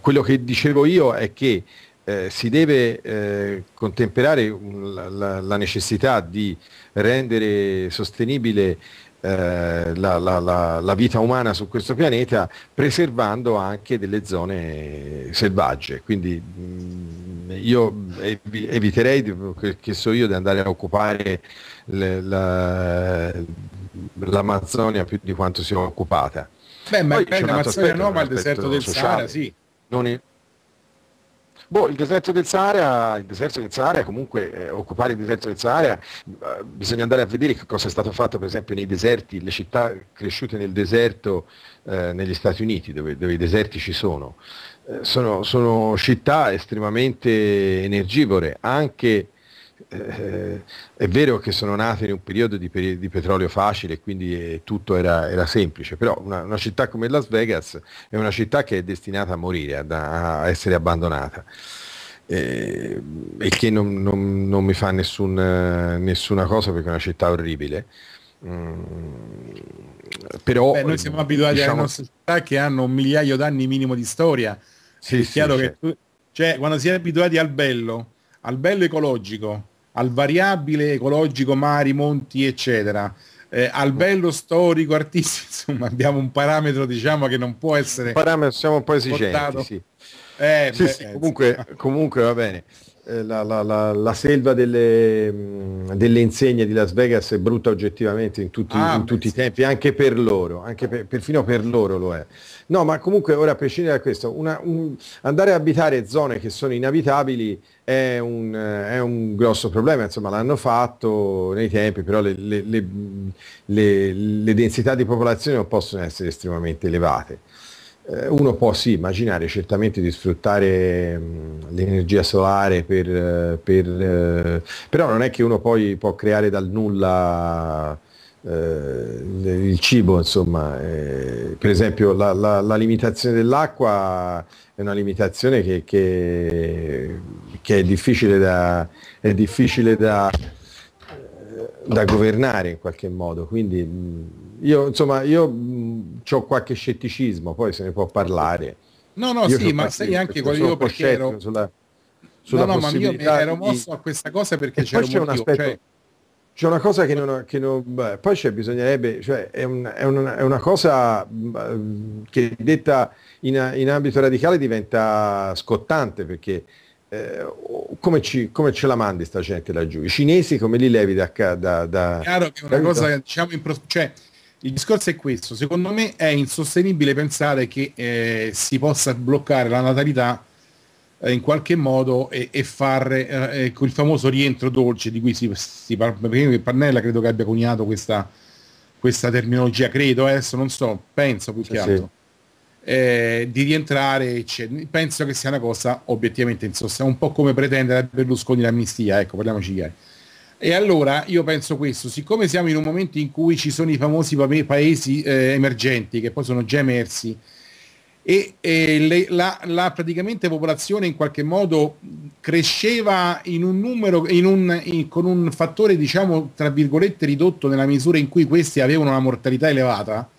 quello che dicevo io è che eh, si deve eh, contemperare la, la, necessità di rendere sostenibile eh, la, la, la, vita umana su questo pianeta preservando anche delle zone selvagge. Quindi mh, mm, io ev- eviterei, di, che, so io, di andare a occupare le, l'Amazzonia più di quanto sia occupata. Beh, ma Poi, l'Amazzonia no, ma il deserto del sociale. Sahara sì. Non Boh, il deserto del Sahara, il deserto del Sahara comunque eh, occupare il deserto del Sahara, eh, bisogna andare a vedere che cosa è stato fatto per esempio nei deserti, le città cresciute nel deserto eh, negli Stati Uniti, dove, dove, i deserti ci sono. Eh, sono. Sono città estremamente energivore, anche eh, è vero che sono nato in un periodo di, di petrolio facile, quindi eh, tutto era, era semplice, però una, una, città come Las Vegas è una città che è destinata a morire, ad, a essere abbandonata. Eh, e che non, non, non mi fa nessun, nessuna cosa perché è una città orribile. Mm, però Beh, noi siamo abituati diciamo... alle nostre città che hanno un migliaio d'anni minimo di storia. Sì, è sì, chiaro sì. che cioè, quando si è abituati al bello, al bello ecologico, al variabile ecologico mari, monti, eccetera. Eh, al bello storico artistico, insomma, abbiamo un parametro diciamo che non può essere. parametro siamo un po' esigenti, sì. Eh, sì, beh, sì, eh, comunque, comunque va bene. Eh, la, la, la, la, selva delle, delle, insegne di Las Vegas è brutta oggettivamente in tutti, ah, in tutti i tempi, anche per loro, anche per, perfino per loro lo è. No, ma comunque ora a prescindere da questo, una, un, andare a abitare zone che sono inabitabili è un, eh, è un, grosso problema, insomma l'hanno fatto nei tempi, però le, le, le, le densità di popolazione non possono essere estremamente elevate eh, uno può sì immaginare certamente di sfruttare mh, mm, l'energia solare per, eh, per eh, però non è che uno poi può creare dal nulla eh, il cibo insomma eh, per esempio la, la, la, limitazione dell'acqua è una limitazione che, che, che è difficile da, è difficile da, eh, da governare in qualche modo quindi mm, io, insomma, io ho qualche scetticismo, poi se ne può parlare. No, no, io sì, ma sei anche quello io perché ero... Sulla, sulla no, no, ma io mi ero mosso di... a questa cosa perché c'era c'è un aspetto, cioè... C'è una cosa che non... Che non beh, poi c'è, bisognerebbe... Cioè, è, un, è, una, è una cosa che detta in, in, ambito radicale diventa scottante perché... Eh, come, ci, come, ce la mandi sta gente laggiù? I cinesi come li levi da... da, da... È chiaro che è una cosa, diciamo, in, pro... cioè, il discorso è questo, secondo me è insostenibile pensare che eh, si possa bloccare la natalità eh, in qualche modo e, e fare eh, quel ecco, famoso rientro dolce di cui si, si parla, Pannella credo che abbia coniato questa, questa terminologia, credo eh, adesso, non so, penso più che altro. Sì. Eh, di rientrare eccetera. Cioè, penso che sia una cosa obiettivamente insostenibile un po' come pretendere a Berlusconi l'amnistia ecco parliamoci chiaro e allora io penso questo, siccome siamo in un momento in cui ci sono i famosi pa- paesi eh, emergenti, che poi sono già emersi, e, e le, la, la, praticamente popolazione in qualche modo cresceva in un numero, in un, in, con un fattore diciamo tra virgolette ridotto nella misura in cui questi avevano una mortalità elevata,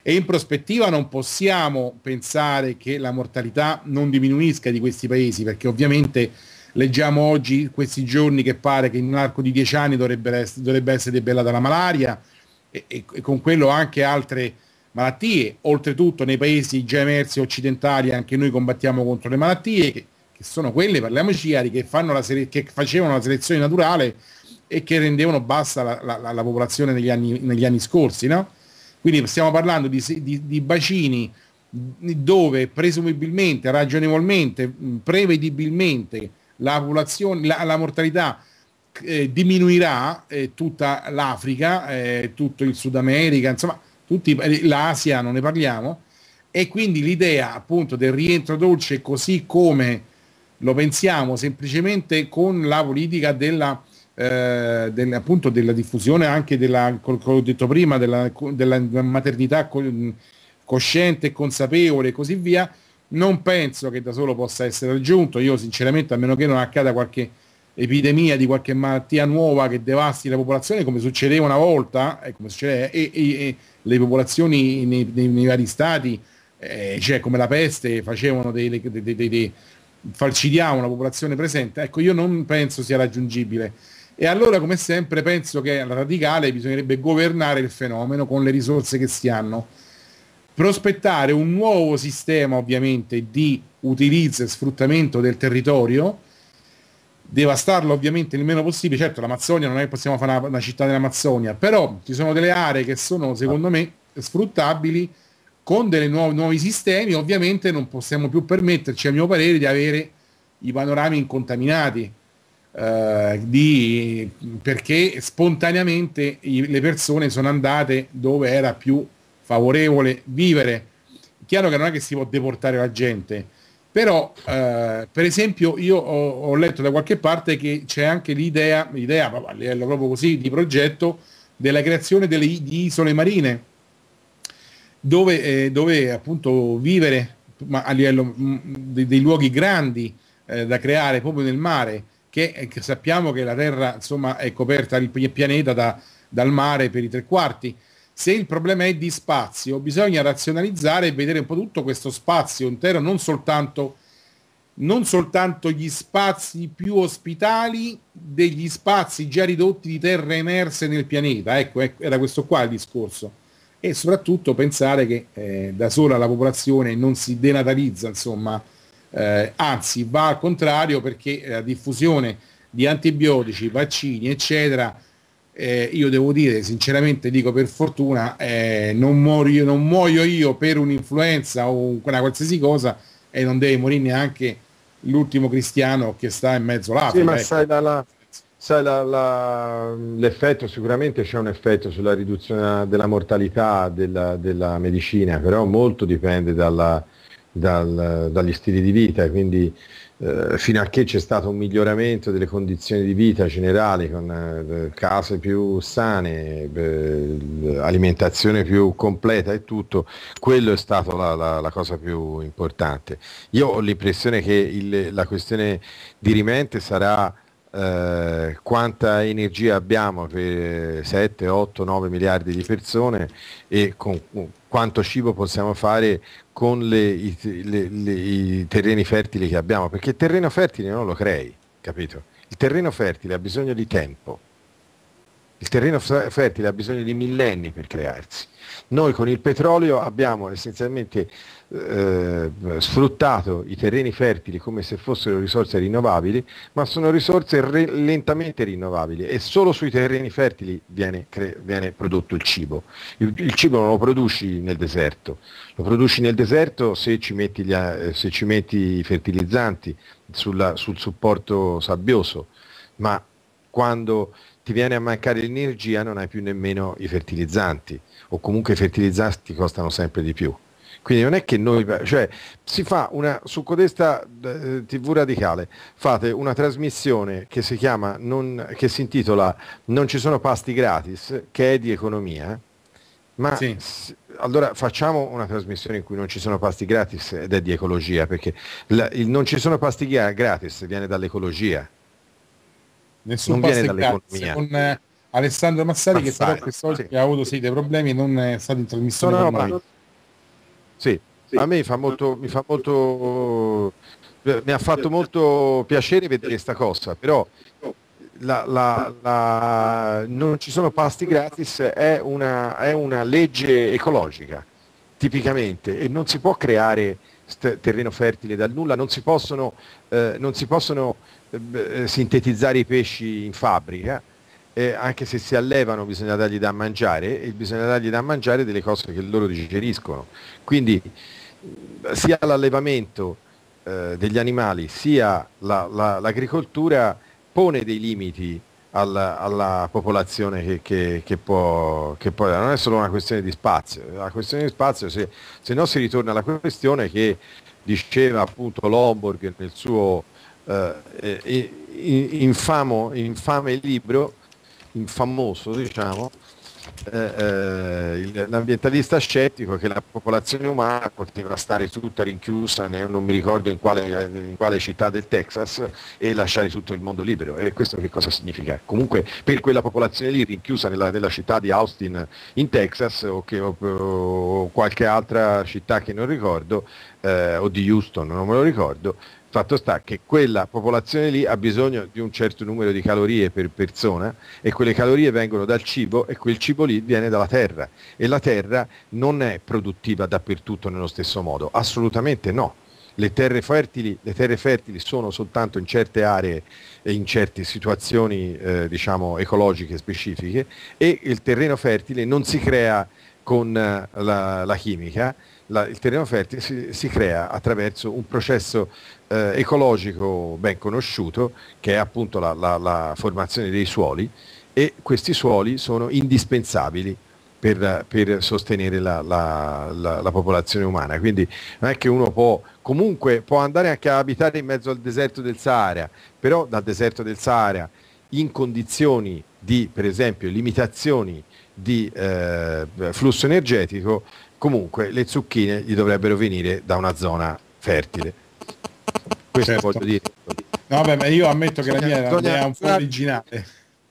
e in prospettiva non possiamo pensare che la mortalità non diminuisca di questi paesi perché ovviamente leggiamo oggi, questi giorni, che pare che in un arco di dieci anni dovrebbe, essere, dovrebbe essere debellata la malaria e, e, e, con quello anche altre malattie. Oltretutto nei paesi già emersi occidentali anche noi combattiamo contro le malattie, che, che sono quelle, parliamoci chiari, che, sele- che, facevano la selezione naturale e che rendevano bassa la, la, la, la popolazione negli anni, negli anni scorsi. No? Quindi stiamo parlando di, di, di bacini dove presumibilmente, ragionevolmente, prevedibilmente la popolazione, la, la mortalità eh, diminuirà eh, tutta l'Africa, eh, tutto il Sud America, insomma, tutti, eh, l'Asia non ne parliamo, e quindi l'idea appunto del rientro dolce così come lo pensiamo semplicemente con la politica della, eh, del, appunto della diffusione anche della, come ho detto prima, della, della maternità cosciente e consapevole e così via, non penso che da solo possa essere raggiunto, io sinceramente a meno che non accada qualche epidemia di qualche malattia nuova che devasti la popolazione come succedeva una volta e eh, come succedeva, eh, e, e, e le popolazioni nei, nei, nei vari stati eh, cioè come la peste facevano dei, dei, dei, dei falcidiamo la popolazione presente, ecco io non penso sia raggiungibile. E allora come sempre penso che alla radicale bisognerebbe governare il fenomeno con le risorse che si hanno prospettare un nuovo sistema ovviamente di utilizzo e sfruttamento del territorio, devastarlo ovviamente il meno possibile, certo l'Amazzonia non è che possiamo fare una, una città dell'Amazzonia, però ci sono delle aree che sono secondo me sfruttabili con dei nuovi, nuovi sistemi, ovviamente non possiamo più permetterci a mio parere di avere i panorami incontaminati, eh, di, perché spontaneamente i, le persone sono andate dove era più favorevole vivere. Chiaro che non è che si può deportare la gente, però eh, per esempio io ho, ho, letto da qualche parte che c'è anche l'idea, l'idea a livello proprio così di progetto, della creazione delle, di isole marine, dove, eh, dove appunto vivere ma a livello mh, mm, dei, luoghi grandi eh, da creare proprio nel mare, che, eh, che sappiamo che la Terra insomma, è coperta, il pianeta da, dal mare per i tre quarti se il problema è di spazio, bisogna razionalizzare e vedere un po' tutto questo spazio intero, non soltanto, non soltanto gli spazi più ospitali degli spazi già ridotti di terre emerse nel pianeta. Ecco, ecco era questo qua il discorso. E soprattutto pensare che eh, da sola la popolazione non si denatalizza, insomma, eh, anzi va al contrario perché la diffusione di antibiotici, vaccini, eccetera, eh, io devo dire sinceramente dico per fortuna eh, non, muoio, non muoio io per un'influenza o una qualsiasi cosa e non deve morire neanche l'ultimo cristiano che sta in mezzo all'Africa. Sì, ma ecco. sai, la, la, sai la, l'effetto, sicuramente c'è un effetto sulla riduzione della mortalità della, della medicina, però molto dipende dalla, dal, dagli stili di vita, quindi eh, fino a che c'è stato un miglioramento delle condizioni di vita generali con eh, case più sane, eh, alimentazione più completa e tutto, quello è stata la, la, la, cosa più importante. Io ho l'impressione che il, la questione dirimente sarà eh, quanta energia abbiamo per 7, 8, 9 miliardi di persone e con, con quanto cibo possiamo fare con le, i, le, le, i, terreni fertili che abbiamo, perché il terreno fertile non lo crei, capito? Il terreno fertile ha bisogno di tempo, il terreno fertile ha bisogno di millenni per crearsi. Noi con il petrolio abbiamo essenzialmente eh, sfruttato i terreni fertili come se fossero risorse rinnovabili, ma sono risorse re- lentamente rinnovabili e solo sui terreni fertili viene, cre- viene prodotto il cibo. Il, il, cibo non lo produci nel deserto, lo produci nel deserto se ci metti, gli, eh, se ci metti i fertilizzanti sulla, sul supporto sabbioso, ma quando ti viene a mancare l'energia non hai più nemmeno i fertilizzanti o comunque i fertilizzanti costano sempre di più. Quindi non è che noi, cioè si fa una, su Codesta eh, TV Radicale, fate una trasmissione che si chiama, non, che si intitola Non ci sono pasti gratis, che è di economia, ma sì. s- allora facciamo una trasmissione in cui non ci sono pasti gratis ed è di ecologia, perché la, il non ci sono pasti gratis viene dall'ecologia. Nessun non viene dall'economia. Con, eh, Alessandro Massari, Massari, che però quest'oggi sì. ha avuto sì, dei problemi non è stato in trasmissione no, no, sì, sì. a me fa molto, mi fa molto, eh, mi ha fatto molto piacere vedere questa cosa, però la, la, la, non ci sono pasti gratis è una, è una, legge ecologica tipicamente e non si può creare st- terreno fertile dal nulla, non si possono, eh, non si possono eh, sintetizzare i pesci in fabbrica eh, anche se si allevano bisogna dargli da mangiare e bisogna dargli da mangiare delle cose che loro digeriscono. Quindi sia l'allevamento eh, degli animali sia la, la, l'agricoltura pone dei limiti alla, alla popolazione che, che, che, può, che può non è solo una questione di spazio, la questione di spazio se, se no si ritorna alla questione che diceva appunto Lomborg nel suo eh, eh infamo, infame libro famoso, diciamo, eh, eh l'ambientalista scettico che la popolazione umana poteva stare tutta rinchiusa, non mi ricordo in quale, in quale, città del Texas, e lasciare tutto il mondo libero. E questo che cosa significa? Comunque per quella popolazione lì rinchiusa nella, nella città di Austin in Texas o, che, o, o qualche altra città che non ricordo, eh, o di Houston, non me lo ricordo, Fatto sta che quella popolazione lì ha bisogno di un certo numero di calorie per persona e quelle calorie vengono dal cibo e quel cibo lì viene dalla terra e la terra non è produttiva dappertutto nello stesso modo, assolutamente no. Le terre, fertili, le terre fertili, sono soltanto in certe aree e in certe situazioni eh, diciamo, ecologiche specifiche e il terreno fertile non si crea con eh, la, la chimica, la, il terreno fertile si, si, crea attraverso un processo eh, ecologico ben conosciuto che è appunto la, la, formazione dei suoli e questi suoli sono indispensabili per, per sostenere la, la popolazione umana. Quindi non è che uno può comunque può andare anche a abitare in mezzo al deserto del Sahara, però dal deserto del Sahara in condizioni di per esempio limitazioni di eh, flusso energetico, comunque le zucchine gli dovrebbero venire da una zona fertile. Questo certo. voglio dire. No, beh, ma io ammetto che bisogna, la mia, bisogna, è un po' originale.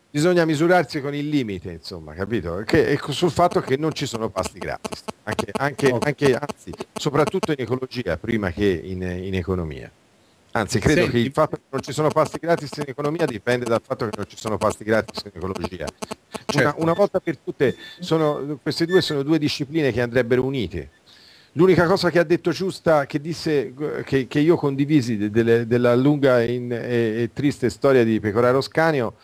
Bisogna misurarsi con il limite, insomma, capito? Che, sul fatto che non ci sono pasti gratis, anche, anche, anche, anzi, soprattutto in ecologia, prima che in, in economia. Anzi, credo Senti. che il fatto che non ci sono pasti gratis in economia dipende dal fatto che non ci sono pasti gratis in ecologia. Certo. Una, una, volta per tutte, sono, queste due sono due discipline che andrebbero unite. L'unica cosa che ha detto Giusta, che disse che, che io condivisi de, della lunga in, e, e, triste storia di Pecoraro Scanio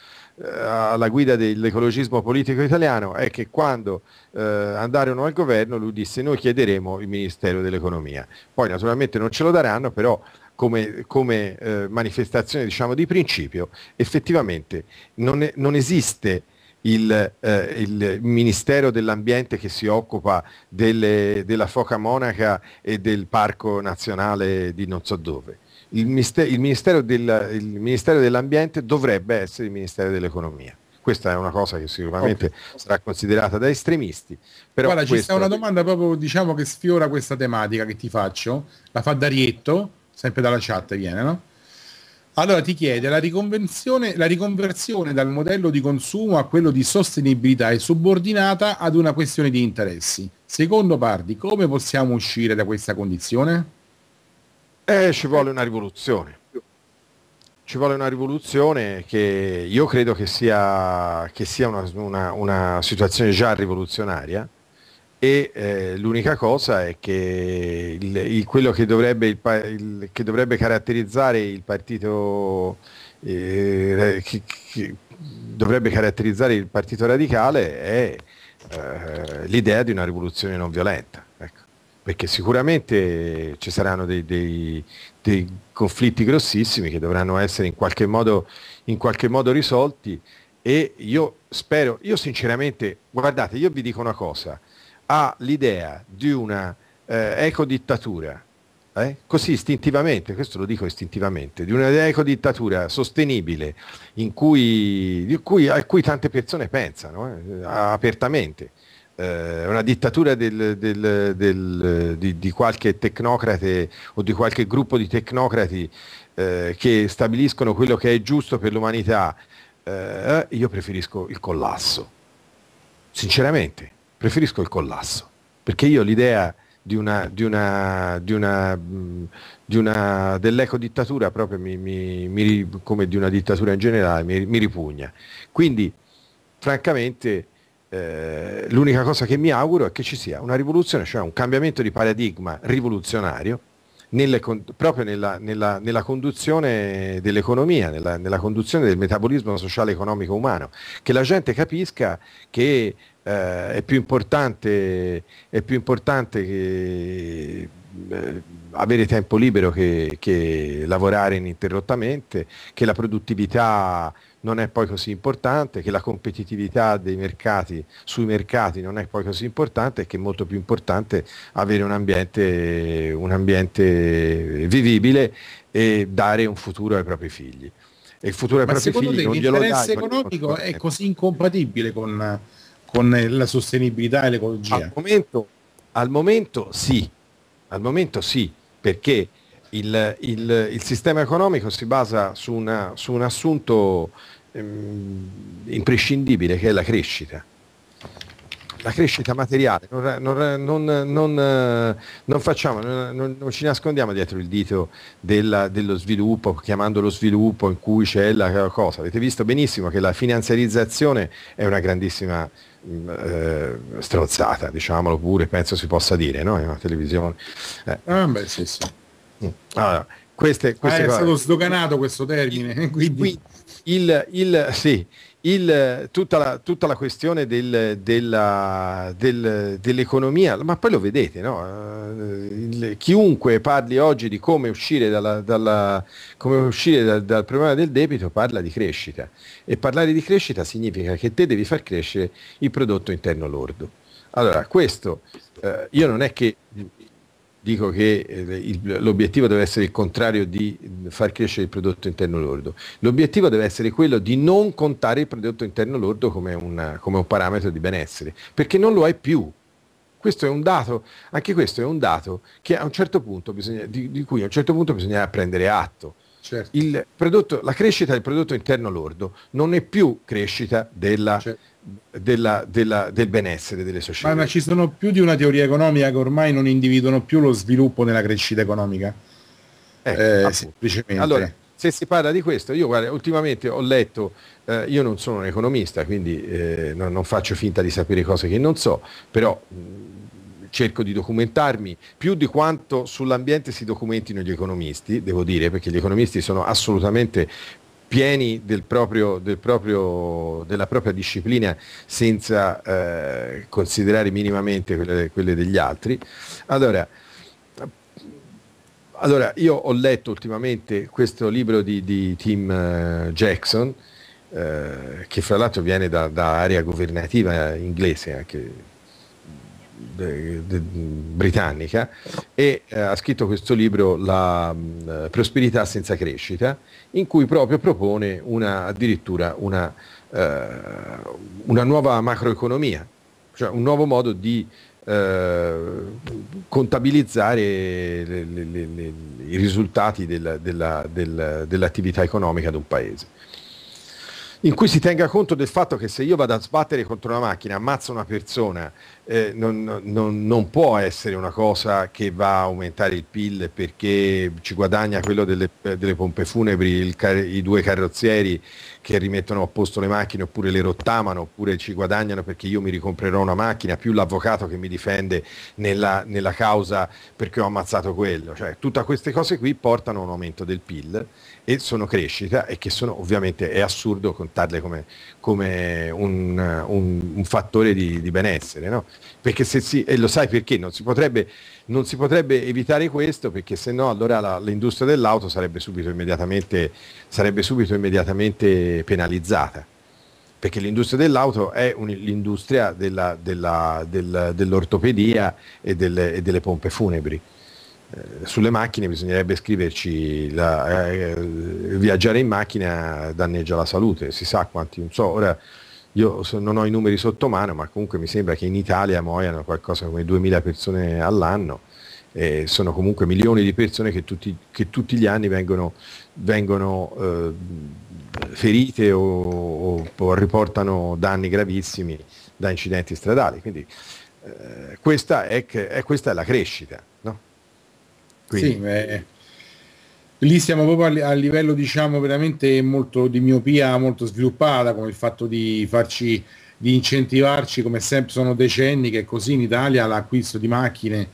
eh, alla guida dell'ecologismo politico italiano, è che quando eh, andarono al governo lui disse noi chiederemo il Ministero dell'Economia. Poi naturalmente non ce lo daranno, però come, come eh, manifestazione diciamo, di principio, effettivamente non, è, non esiste il, eh, il, Ministero dell'Ambiente che si occupa delle, della foca monaca e del parco nazionale di non so dove. Il, mister, il, ministero del, il Ministero dell'Ambiente dovrebbe essere il Ministero dell'Economia questa è una cosa che sicuramente okay. sarà considerata da estremisti. Però Guarda, questo... ci sta una domanda proprio diciamo che sfiora questa tematica che ti faccio, la fa Darietto, sempre dalla chat viene, no? Allora ti chiede la, la riconversione dal modello di consumo a quello di sostenibilità è subordinata ad una questione di interessi. Secondo Pardi, come possiamo uscire da questa condizione? Eh, ci vuole una rivoluzione. Ci vuole una rivoluzione che io credo che sia, che sia una, una, una situazione già rivoluzionaria e eh, l'unica cosa è che il, il, quello che dovrebbe, il, che dovrebbe, caratterizzare il partito eh, che, che dovrebbe caratterizzare il partito radicale è eh, l'idea di una rivoluzione non violenta ecco. perché sicuramente ci saranno dei, dei, dei, conflitti grossissimi che dovranno essere in qualche modo, in qualche modo risolti e io spero, io sinceramente, guardate, io vi dico una cosa, ha l'idea di una eh, ecodittatura, eh? così istintivamente, questo lo dico istintivamente, di un'ecodittatura sostenibile in cui, di cui, a cui tante persone pensano eh? apertamente. Eh, una dittatura del, del, del, di, di, qualche tecnocrate o di qualche gruppo di tecnocrati eh, che stabiliscono quello che è giusto per l'umanità, eh, io preferisco il collasso, sinceramente preferisco il collasso, perché io l'idea di una, di una, di una, di una dell'ecodittatura proprio mi, mi, mi, come di una dittatura in generale mi, mi ripugna. Quindi francamente eh, l'unica cosa che mi auguro è che ci sia una rivoluzione, cioè un cambiamento di paradigma rivoluzionario nelle, proprio nella, nella, nella, conduzione dell'economia, nella, nella, conduzione del metabolismo sociale, economico, umano, che la gente capisca che eh, è più importante, è più importante che, eh, avere tempo libero che, che, lavorare ininterrottamente, che la produttività non è poi così importante, che la competitività dei mercati sui mercati non è poi così importante e che è molto più importante avere un ambiente, un ambiente vivibile e dare un futuro ai propri figli. E il futuro ai Ma propri figli te, non glielo dai. L'interesse economico è così incompatibile con con la sostenibilità e l'ecologia? Al momento, al momento sì, al momento sì, perché il, il, il sistema economico si basa su, una, su un assunto ehm, imprescindibile che è la crescita la crescita materiale, non, non, non, non facciamo, non, ci nascondiamo dietro il dito della, dello sviluppo, chiamandolo sviluppo in cui c'è la cosa. Avete visto benissimo che la finanziarizzazione è una grandissima Mm, eh, strozzata, diciamolo pure, penso si possa dire, no? In una televisione. Eh. Ah, beh, sì, sì. Mm. Allora, queste, queste ah, è cose... stato sdoganato questo termine. Quindi... Il, il, sì, il, tutta, la, tutta, la, questione del, della, del, dell'economia, ma poi lo vedete, no? Eh, il, chiunque parli oggi di come uscire, dalla, dalla, come uscire dal, dal, problema del debito parla di crescita e parlare di crescita significa che te devi far crescere il prodotto interno lordo. Allora, questo eh, io non è che dico che eh, il, l'obiettivo deve essere il contrario di mm, far crescere il prodotto interno lordo. L'obiettivo deve essere quello di non contare il prodotto interno lordo come, una, come un parametro di benessere, perché non lo è più. Questo è un dato, anche questo è un dato un certo bisogna, di, di, cui a un certo punto bisogna prendere atto. Certo. Prodotto, la crescita del prodotto interno lordo non è più crescita della... Certo della, della, del benessere delle società. Ma, ma, ci sono più di una teoria economica che ormai non individuano più lo sviluppo nella crescita economica. Eh, eh, semplicemente. Allora, se si parla di questo, io guarda, ultimamente ho letto, eh, io non sono un economista, quindi eh, non, non, faccio finta di sapere cose che non so, però cerco di documentarmi più di quanto sull'ambiente si documentino gli economisti, devo dire, perché gli economisti sono assolutamente pieni del proprio, del proprio, della propria disciplina senza eh, considerare minimamente quelle, quelle degli altri. Allora, allora, io ho letto ultimamente questo libro di, di Tim eh, Jackson, eh, che fra l'altro viene da, da area governativa inglese, anche de, de, britannica e eh, ha scritto questo libro La mh, mm, prosperità senza crescita in cui proprio propone una, addirittura una, eh, una, nuova macroeconomia, cioè un nuovo modo di eh, contabilizzare le, le, le, i risultati della, della, della, dell'attività economica di un paese in cui si tenga conto del fatto che se io vado a sbattere contro una macchina, ammazzo una persona, eh, non, non, non, può essere una cosa che va a aumentare il PIL perché ci guadagna quello delle, delle pompe funebri, il, i due carrozzieri che rimettono a posto le macchine oppure le rottamano oppure ci guadagnano perché io mi ricomprerò una macchina, più l'avvocato che mi difende nella, nella causa perché ho ammazzato quello. Cioè, tutte queste cose qui portano a un aumento del PIL e sono crescita e che sono ovviamente è assurdo contarle come, come un, un, un fattore di, di benessere, no? Perché se si, e lo sai perché non si potrebbe, non si potrebbe evitare questo, perché se no allora la, l'industria dell'auto sarebbe subito, immediatamente, sarebbe subito immediatamente penalizzata. Perché l'industria dell'auto è un, l'industria della, della, del, dell'ortopedia e delle, e delle pompe funebri eh, sulle macchine bisognerebbe scriverci la, eh, viaggiare in macchina danneggia la salute, si sa quanti, non so, ora io non ho i numeri sotto mano, ma comunque mi sembra che in Italia muoiano qualcosa come 2000 persone all'anno, e sono comunque milioni di persone che tutti, che tutti gli anni vengono, vengono eh, ferite o, o, o, riportano danni gravissimi da incidenti stradali, quindi eh, questa è, è, eh, questa è la crescita. No? Quindi. Sì, beh, eh, lì siamo proprio a livello diciamo veramente molto di miopia molto sviluppata, come il fatto di farci di incentivarci, come sempre sono decenni che così in Italia l'acquisto di macchine,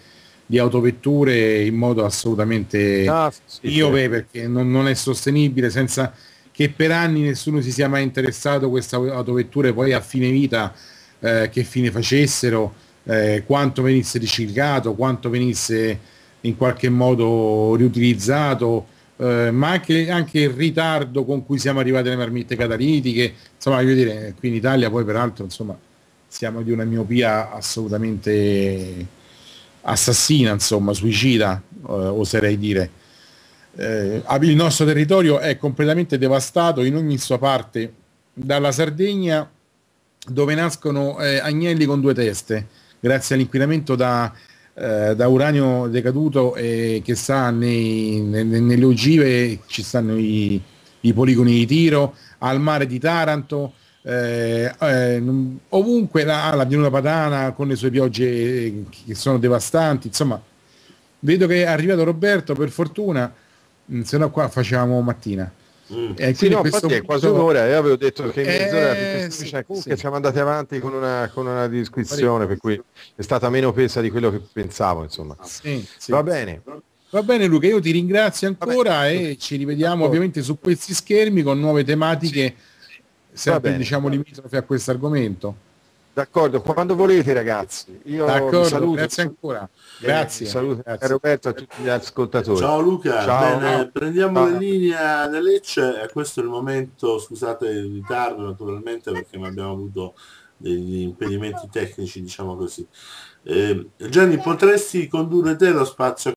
di autovetture in modo assolutamente ah, sì, iove sì. perché non, non, è sostenibile senza che per anni nessuno si sia mai interessato a queste autovetture poi a fine vita eh, che fine facessero, eh, quanto venisse riciclato, quanto venisse in qualche modo riutilizzato, eh, ma anche, anche, il ritardo con cui siamo arrivati alle marmitte catalitiche, insomma voglio dire, qui in Italia poi peraltro insomma siamo di una miopia assolutamente assassina, insomma suicida eh, oserei dire. Eh, il nostro territorio è completamente devastato in ogni sua parte, dalla Sardegna dove nascono eh, agnelli con due teste, grazie all'inquinamento da eh, da uranio decaduto e che sta nei, ne, nelle ogive ci stanno i, i, poligoni di tiro, al mare di Taranto, eh, eh, ovunque la, la pianura padana con le sue piogge eh, che sono devastanti, insomma vedo che è arrivato Roberto per fortuna, mm, se no qua facciamo mattina. Mm. Eh, sì, no, questo... è quasi un'ora, io eh, avevo detto che in eh, mezz'ora eh, sì, comunque sì. siamo andati avanti con una, con una disquisizione, per cui è stata meno pesa di quello che pensavo, insomma. Ah, sì, Va bene. Va bene Luca, io ti ringrazio ancora e ci rivediamo ovviamente su questi schermi con nuove tematiche sempre diciamo limitrofe a questo argomento. D'accordo, quando volete ragazzi. Io D'accordo, saluto. grazie ancora. Grazie. Eh, saluto grazie. A Roberto e a tutti gli ascoltatori. Ciao Luca, Ciao. Bene, prendiamo Ciao. la linea da Lecce. A eh, Questo è il momento, scusate il ritardo naturalmente perché abbiamo avuto degli impedimenti tecnici, diciamo così. Eh, Gianni, potresti condurre te lo spazio